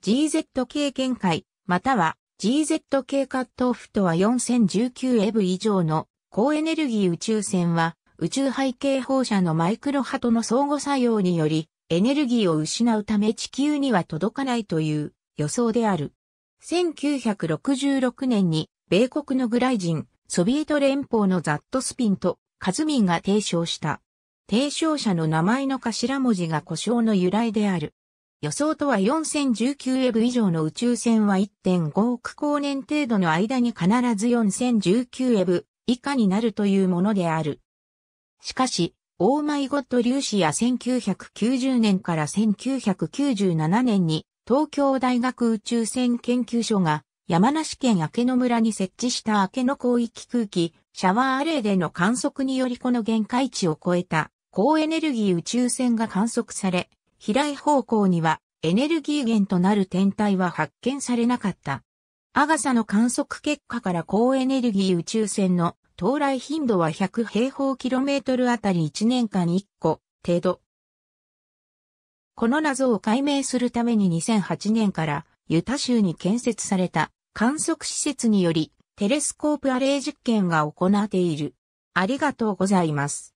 GZK 見解、または GZK カットオフとは 4019EV 以上の高エネルギー宇宙船は宇宙背景放射のマイクロ波との相互作用によりエネルギーを失うため地球には届かないという予想である。1966年に米国のグライ人、ソビエト連邦のザットスピンとカズミンが提唱した。提唱者の名前の頭文字が故障の由来である。予想とは4 0 1 9エブ以上の宇宙船は1.5億光年程度の間に必ず4 0 1 9エブ以下になるというものである。しかし、オーマイゴッド粒子や1990年から1997年に東京大学宇宙船研究所が山梨県明野村に設置した明野広域空気シャワーアレイでの観測によりこの限界値を超えた高エネルギー宇宙船が観測され、飛来方向にはエネルギー源となる天体は発見されなかった。アガサの観測結果から高エネルギー宇宙船の到来頻度は100平方キロメートルあたり1年間1個程度。この謎を解明するために2008年からユタ州に建設された観測施設によりテレスコープアレイ実験が行っている。ありがとうございます。